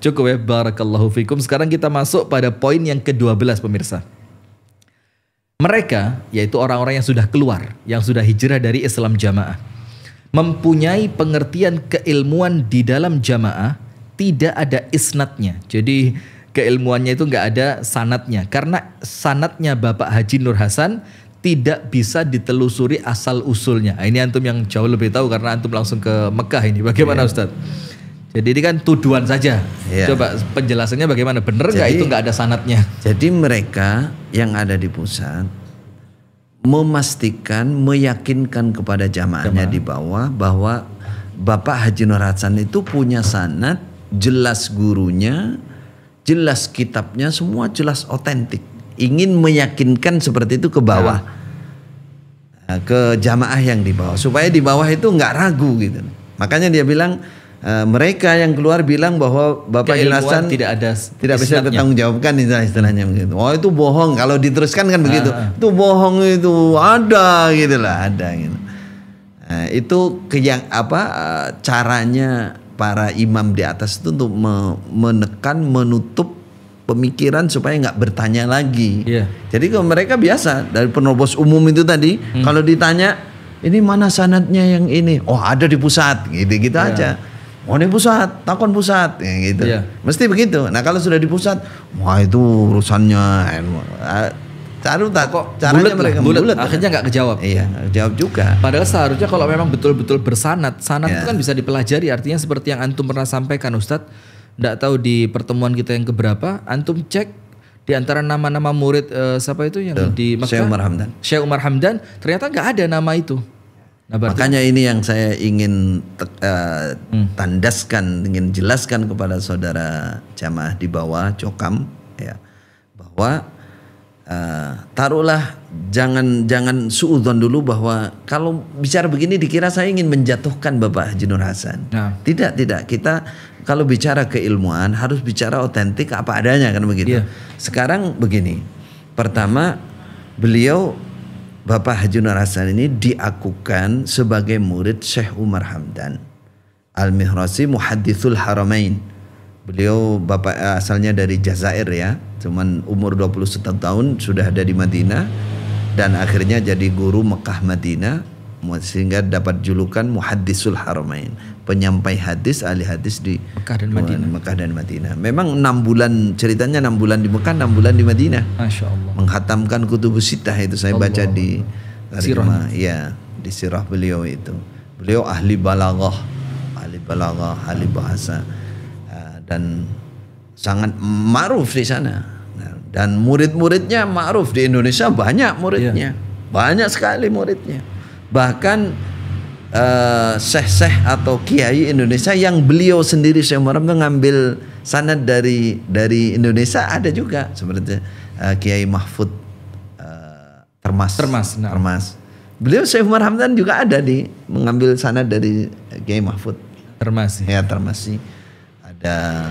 Cukup ya, barakallahu fikum. Sekarang kita masuk pada poin yang ke-12 pemirsa. Mereka, yaitu orang-orang yang sudah keluar, yang sudah hijrah dari Islam jamaah, mempunyai pengertian keilmuan di dalam jamaah tidak ada isnatnya. Jadi keilmuannya itu nggak ada sanatnya. Karena sanatnya Bapak Haji Nur Hasan tidak bisa ditelusuri asal usulnya. Ini antum yang jauh lebih tahu karena antum langsung ke Mekah ini. Bagaimana yeah. Ustadz? Jadi ini kan tuduhan saja. Ya. Coba penjelasannya bagaimana? Benar nggak itu nggak ada sanatnya? Jadi mereka yang ada di pusat memastikan, meyakinkan kepada jamaahnya di bawah bahwa Bapak Haji Nur Hasan itu punya sanat, jelas gurunya, jelas kitabnya, semua jelas otentik. Ingin meyakinkan seperti itu ke bawah. Ya. Ke jamaah yang di bawah supaya di bawah itu nggak ragu gitu. Makanya dia bilang Uh, mereka yang keluar bilang bahwa Bapak Jelasan tidak ada tidak bisa bertanggung istilah istilahnya begitu. Oh itu bohong kalau diteruskan kan begitu. Ah. ah. Itu bohong itu ada gitu lah ada gitu. Nah, itu ke yang apa eh, caranya para imam di atas itu untuk menekan menutup pemikiran supaya nggak bertanya lagi. Yeah. Jadi kalau mereka biasa dari penerobos umum itu tadi hmm. kalau ditanya ini mana sanatnya yang ini? Oh ada di pusat gitu gitu iya. yeah. aja Oh ini pusat, takon pusat, ya gitu. Yeah. Mesti begitu. Nah kalau sudah di pusat, wah itu urusannya. Eh, eh, cari tak kok caranya bulet mereka bulet, bulet, akhirnya nggak kejawab. Iya, jawab juga. Padahal seharusnya kalau memang betul-betul bersanat, sanat yeah. itu iya. kan bisa dipelajari. Artinya seperti yang antum pernah sampaikan, Ustadz. Nggak tahu di pertemuan kita yang keberapa, antum cek di antara nama-nama murid uh, siapa itu yang Tuh, di Mekah? Syekh Umar Hamdan. Syekh Umar Hamdan ternyata nggak ada nama itu. Nah, Makanya ini yang saya ingin uh, hmm. tandaskan, ingin jelaskan kepada saudara jamaah di bawah cokam, ya, bahwa uh, taruhlah jangan jangan suudon dulu bahwa kalau bicara begini dikira saya ingin menjatuhkan Bapak Haji Nur Hasan. Nah. Tidak tidak kita kalau bicara keilmuan harus bicara otentik apa adanya kan begitu. Yeah. Sekarang begini, pertama beliau Bapak Haji Nur Hasan ini diakukan sebagai murid Syekh Umar Hamdan. Al-Mihrasi Muhaddithul Haramain. Beliau bapak eh, asalnya dari Jazair ya, cuman umur 21 tahun sudah ada di Madinah dan akhirnya jadi guru Mekah Madinah sehingga dapat julukan muhaddisul haramain penyampai hadis ahli hadis di Mekah dan Madinah. Mekah dan Madinah. Memang enam bulan ceritanya enam bulan di Mekah, enam bulan di Madinah. Masya Allah. Menghatamkan kutubus sitah itu saya Allah. baca di Sirah. Ya, di sirah beliau itu. Beliau ahli balaghah, ahli balaghah, ahli bahasa eh, dan sangat maruf di sana. Nah, dan murid-muridnya maruf di Indonesia banyak muridnya. Ya. Banyak sekali muridnya bahkan eh, seh-seh uh, atau kiai Indonesia yang beliau sendiri Syekh Muhammad mengambil sanad dari dari Indonesia ada juga sebenarnya uh, Kiai Mahfud uh, Termas Termas nah. Termas beliau Syekh Umar juga ada di mengambil sanad dari Kiai Mahfud Termas ya. ya Termas ada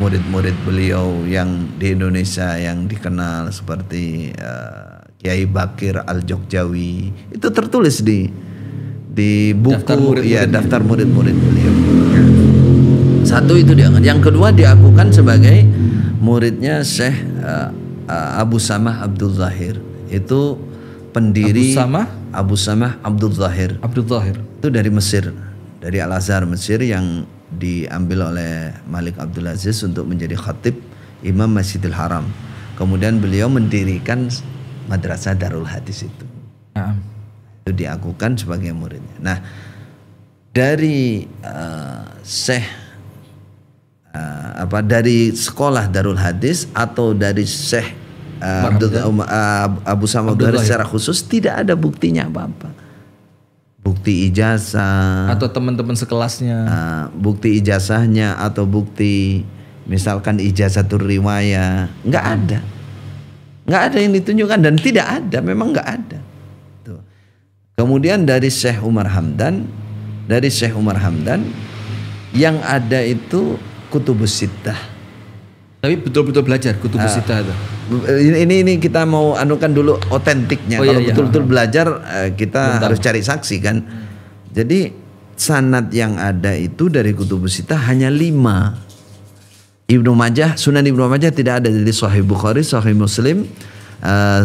murid-murid beliau yang di Indonesia yang dikenal seperti uh, Kiai Bakir Al Jogjawi itu tertulis di di buku daftar murid ya daftar murid-murid beliau. Satu itu diangkat. Yang kedua diakukan sebagai muridnya Syekh uh, Abu Samah Abdul Zahir. Itu pendiri Abu Samah Abu Samah Abdul Zahir. Abdul Zahir. Itu dari Mesir, dari Al Azhar Mesir yang diambil oleh Malik Abdul Aziz untuk menjadi khatib Imam Masjidil Haram. Kemudian beliau mendirikan Madrasah Darul Hadis itu. Uh. Itu diakukan sebagai muridnya. Nah, dari uh, Syekh uh, apa dari sekolah Darul Hadis atau dari Syekh uh, um, uh, Abu Samad Abdul ya? secara khusus tidak ada buktinya apa-apa bukti ijazah atau teman-teman sekelasnya uh, bukti ijazahnya atau bukti misalkan ijazah riwayah nggak ada Nggak ada yang ditunjukkan dan tidak ada, memang nggak ada. Tuh. Kemudian dari Syekh Umar Hamdan, dari Syekh Umar Hamdan yang ada itu Kutubus Sittah. Tapi betul-betul belajar Kutubus uh, Sittah itu. Ini ini kita mau anukan dulu otentiknya. Oh, iya, Kalau iya. betul-betul iya. belajar eh, kita Bentar. harus cari saksi kan. Jadi sanat yang ada itu dari Kutubus Sittah hanya lima Ibnu Majah, Sunan Ibnu Majah tidak ada jadi Sahih Bukhari, Sahih Muslim, uh,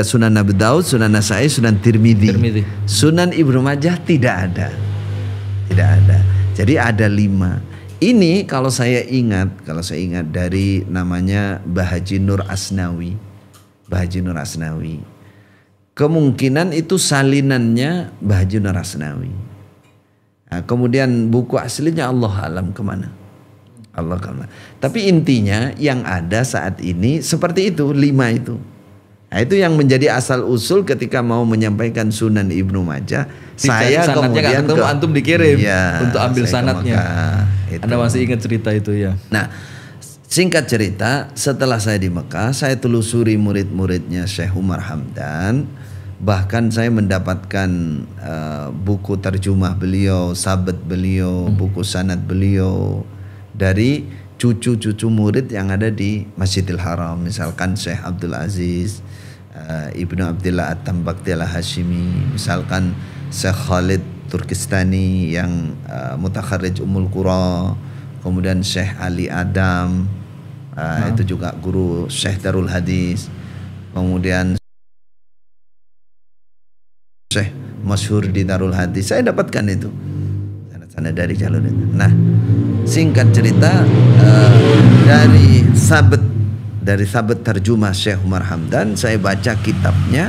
Sunan Nabi Daud, Sunan Nasai, Sunan Tirmidzi. Sunan Ibnu Majah tidak ada. Tidak ada. Jadi ada lima. Ini kalau saya ingat, kalau saya ingat dari namanya Bahaji Nur Asnawi. Bahaji Nur Asnawi. Kemungkinan itu salinannya Bahaji Nur Asnawi. Nah, kemudian buku aslinya Allah alam kemana? Allah karena. Tapi intinya yang ada saat ini seperti itu lima itu. Nah, itu yang menjadi asal usul ketika mau menyampaikan Sunan Ibnu Majah. saya kemudian ke, antum dikirim iya, untuk ambil sanatnya. Anda masih ingat cerita itu ya? Nah, singkat cerita, setelah saya di Mekah, saya telusuri murid-muridnya Syekh Umar Hamdan. Bahkan saya mendapatkan uh, buku terjemah beliau, sabet beliau, hmm. buku sanat beliau, dari cucu-cucu murid yang ada di Masjidil Haram misalkan Syekh Abdul Aziz uh, Ibnu Abdillah At-Tambakti Al-Hashimi misalkan Syekh Khalid Turkistani yang uh, eh, Umul Ummul Qura kemudian Syekh Ali Adam eh, nah. itu juga guru Syekh Darul Hadis kemudian Syekh Masyur di Darul Hadis saya dapatkan itu sana dari jalur itu. Nah, singkat cerita uh, dari sabet dari sabet terjemah Syekh Umar Hamdan saya baca kitabnya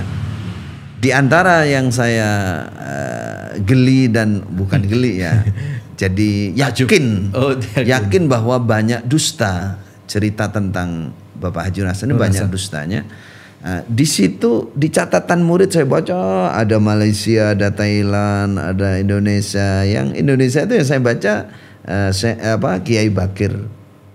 di antara yang saya uh, geli dan bukan geli ya. jadi yakin oh, yakin bahwa banyak dusta cerita tentang Bapak Haji Nasir ini oh, banyak rasa. dustanya Nah, di situ di catatan murid saya baca ada Malaysia, ada Thailand, ada Indonesia. Yang Indonesia itu yang saya baca uh, saya, apa Kiai Bakir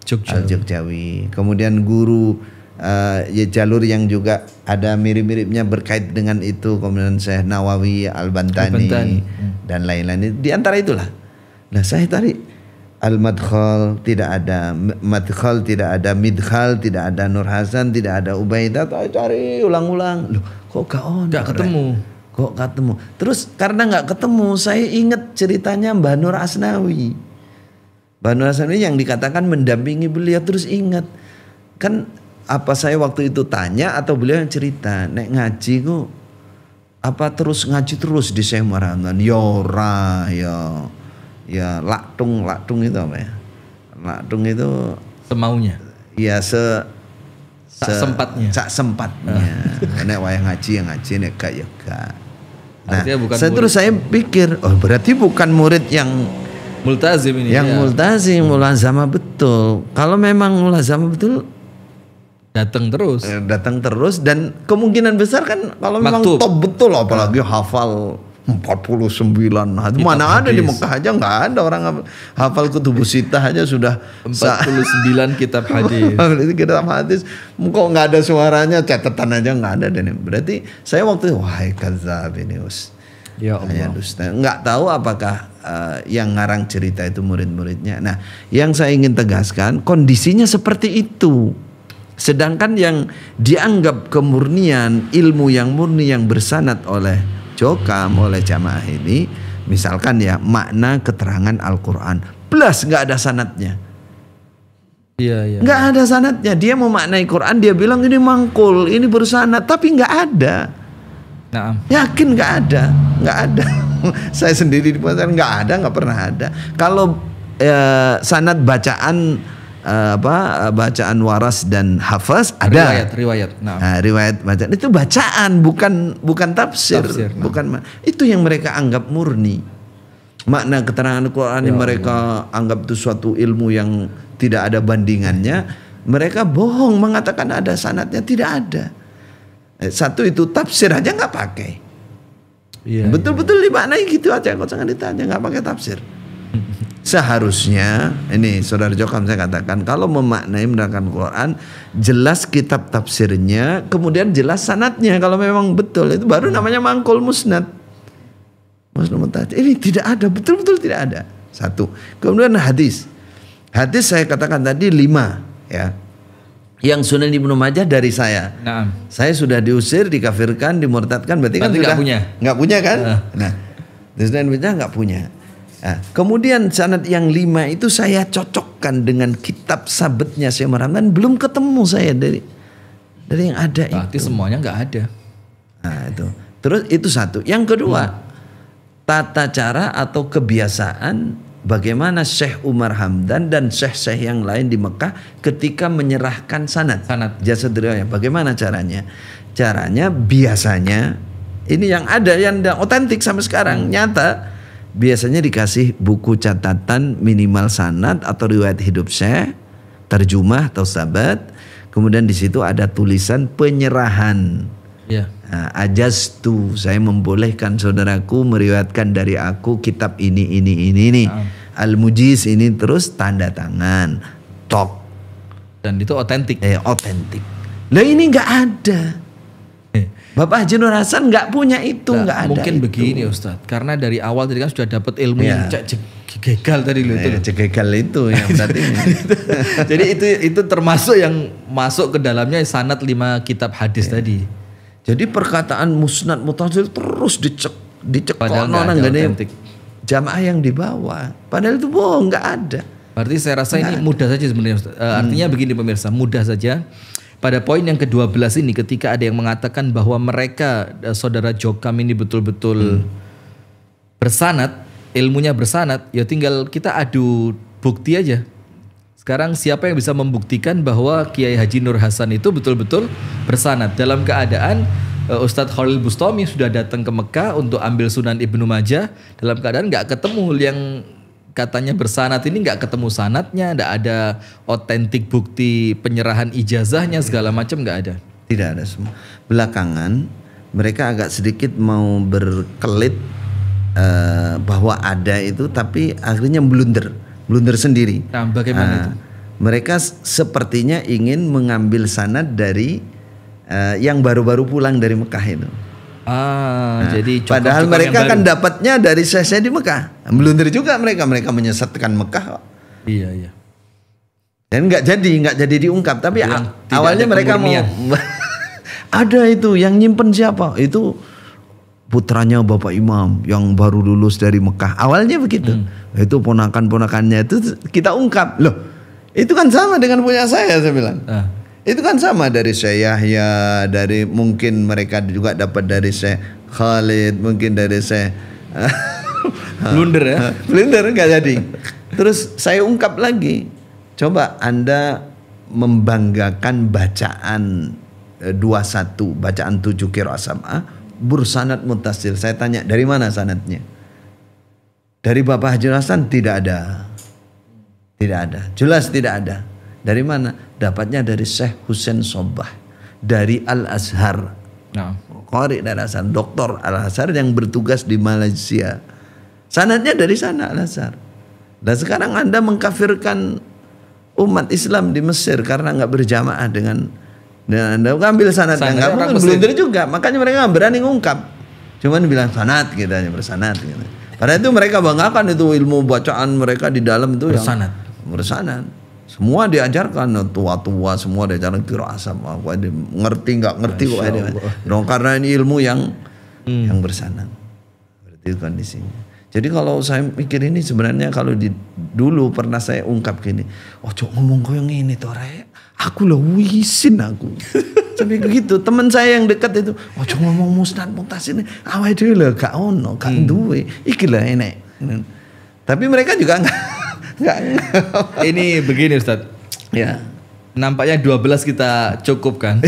Jogjawi. Jogjawi. Kemudian guru uh, ya jalur yang juga ada mirip-miripnya berkait dengan itu kemudian saya Nawawi, Al-Bantani, Al-Bantani. dan lain-lain. Di antara itulah. Nah, saya tadi al-madkhal tidak ada madkhal tidak ada midkhal tidak ada Nur Hasan tidak ada Ubaidah cari ulang-ulang loh kok gak on gak ketemu kok ketemu terus karena nggak ketemu saya ingat ceritanya Mbah Nur Asnawi Mbah Nur Asnawi yang dikatakan mendampingi beliau terus ingat kan apa saya waktu itu tanya atau beliau yang cerita nek ngaji kok apa terus ngaji terus di saya marangan yora ya ya ya laktung laktung itu apa ya laktung itu semaunya ya se sak se, sempatnya sak sempatnya uh. nek wayang ngaji yang ngaji nek gak ya gak nah saya terus saya pikir oh berarti bukan murid yang multazim ini yang ya. multazim mulazama hmm. betul kalau memang mulazama betul datang terus eh, datang terus dan kemungkinan besar kan kalau memang top betul apalagi ah. hafal 49 sembilan, Mana hadis. ada di Mekah aja nggak ada orang hafal kutubus sitah aja sudah 49 kitab hadis. kitab hadis kok nggak ada suaranya catatan aja nggak ada dan berarti saya waktu itu wahai kazab ini us. Ya Allah. Nah, nggak tahu apakah uh, yang ngarang cerita itu murid-muridnya. Nah, yang saya ingin tegaskan kondisinya seperti itu. Sedangkan yang dianggap kemurnian ilmu yang murni yang bersanat oleh jokam oleh jamaah ini misalkan ya makna keterangan Al-Qur'an plus nggak ada sanatnya Iya, iya. Gak ada sanatnya. Dia mau memaknai Quran, dia bilang ini mangkul, ini bersanat, tapi nggak ada. Nah. Yakin nggak ada, nggak ada. Saya sendiri di pesantren nggak ada, nggak pernah ada. Kalau eh, sanat bacaan Eh, apa eh, bacaan waras dan hafaz ada riwayat riwayat nah. Nah, riwayat bacaan itu bacaan bukan bukan tafsir, tafsir nah. bukan itu yang mereka anggap murni makna keterangan Quran ya, mereka ya. anggap itu suatu ilmu yang tidak ada bandingannya mereka bohong mengatakan ada sanatnya tidak ada eh, satu itu tafsir aja nggak pakai iya, iya. Betul-betul ya, dimaknai gitu aja, kok jangan ditanya nggak pakai tafsir. Seharusnya ini Saudara Jokam saya katakan kalau memaknai menerangkan Quran jelas kitab tafsirnya, kemudian jelas sanatnya kalau memang betul itu baru hmm. namanya mangkul musnad. Musnad ini tidak ada, betul-betul tidak ada. Satu. Kemudian hadis. Hadis saya katakan tadi lima ya. Yang Sunan Ibnu Majah dari saya. Nah. Saya sudah diusir, dikafirkan, dimurtadkan berarti, kan berarti kan tidak punya. nggak punya kan? Nah. nah Sunan Ibnu Majah nggak punya. Nah, kemudian sanad yang lima itu saya cocokkan dengan kitab sabetnya saya Ramdan belum ketemu saya dari dari yang ada Berarti itu. semuanya nggak ada. Nah, itu. Terus itu satu. Yang kedua, hmm. tata cara atau kebiasaan bagaimana Syekh Umar Hamdan dan Syekh-syekh yang lain di Mekah ketika menyerahkan sanat Sanad jasa riwayat. Bagaimana caranya? Caranya biasanya ini yang ada yang otentik sampai sekarang hmm. nyata biasanya dikasih buku catatan minimal sanat atau riwayat hidup saya, terjemah atau sahabat. Kemudian di situ ada tulisan penyerahan. ya. Nah, tuh saya membolehkan saudaraku meriwayatkan dari aku kitab ini ini ini ini. Ah. Al-Mujiz ini terus tanda tangan. Tok. Dan itu otentik. Eh otentik. Lah ini nggak ada. Bapak Haji Nur Hasan nggak punya itu, nggak ada. Mungkin itu. begini Ustadz, karena dari awal tadi kan sudah dapat ilmu ya. yang gegal tadi loh itu. Ya, gegal itu yang berarti. Jadi itu itu termasuk yang masuk ke dalamnya sanat lima kitab hadis ya. tadi. Jadi perkataan musnad mutasil terus dicek dicek Jamaah yang dibawa, padahal itu bohong nggak ada. Berarti saya rasa gak ini ada. mudah saja sebenarnya. Eh, artinya Hmm. begini pemirsa, mudah saja pada poin yang ke-12 ini ketika ada yang mengatakan bahwa mereka eh, saudara Jokam ini betul-betul hmm. bersanat, ilmunya bersanat, ya tinggal kita adu bukti aja. Sekarang siapa yang bisa membuktikan bahwa Kiai Haji Nur Hasan itu betul-betul bersanat dalam keadaan eh, Ustadz Khalil Bustami sudah datang ke Mekah untuk ambil Sunan Ibnu Majah dalam keadaan nggak ketemu yang katanya bersanat ini nggak ketemu sanatnya, nggak ada otentik bukti penyerahan ijazahnya segala macam nggak ada. Tidak ada semua. Belakangan mereka agak sedikit mau berkelit uh, bahwa ada itu, tapi akhirnya blunder, blunder sendiri. Nah, bagaimana uh, itu? Mereka sepertinya ingin mengambil sanat dari uh, yang baru-baru pulang dari Mekah itu. Ah, nah, jadi cukup, padahal cukup mereka kan dapatnya dari saya di Mekah. Blunder juga mereka, mereka menyesatkan Mekah. Iya, iya. Dan nggak jadi, nggak jadi diungkap. Tapi awalnya mereka mau ada itu yang nyimpen siapa? Itu putranya Bapak Imam yang baru lulus dari Mekah. Awalnya begitu. Hmm. Itu ponakan-ponakannya itu kita ungkap. Loh, itu kan sama dengan punya saya saya bilang. Ah. Itu kan sama dari saya Yahya, dari mungkin mereka juga dapat dari saya Khalid, mungkin dari saya blunder ya. blunder nggak jadi. Terus saya ungkap lagi, coba Anda membanggakan bacaan 21, eh, bacaan 7 kira Sama bursanat mutasil. Saya tanya, dari mana sanatnya? Dari Bapak Haji Hasan tidak ada. Tidak ada. Jelas tidak ada. Dari mana? Dapatnya dari Syekh Husain Sobah dari Al Azhar. Nah. Qari Al Azhar, doktor Al Azhar yang bertugas di Malaysia. Sanatnya dari sana Al Azhar. Dan sekarang Anda mengkafirkan umat Islam di Mesir karena nggak berjamaah dengan dan Anda ambil yang nggak mungkin blunder juga. Makanya mereka nggak berani ngungkap. Cuman bilang sanat gitu hanya bersanat gitu. Karena itu mereka banggakan itu ilmu bacaan mereka di dalam itu bersanat. yang bersanat. Semua diajarkan tua-tua semua diajarkan kirasam apa eh, ngerti nggak ngerti kok ada. Eh, Dong karena ini ilmu yang hmm. yang bersanang. Berarti kondisinya. Jadi kalau saya mikir ini sebenarnya kalau di dulu pernah saya ungkap gini, oh cok ngomong kau yang ini tuh rey, aku lo wisin aku. Tapi begitu teman saya yang dekat itu, oh cok ngomong musnad mutas ini, awal dulu gak ono, gak hmm. duwe, iki lah Tapi mereka juga enggak. Ini begini Ustadz. Ya. Nampaknya 12 kita cukup kan?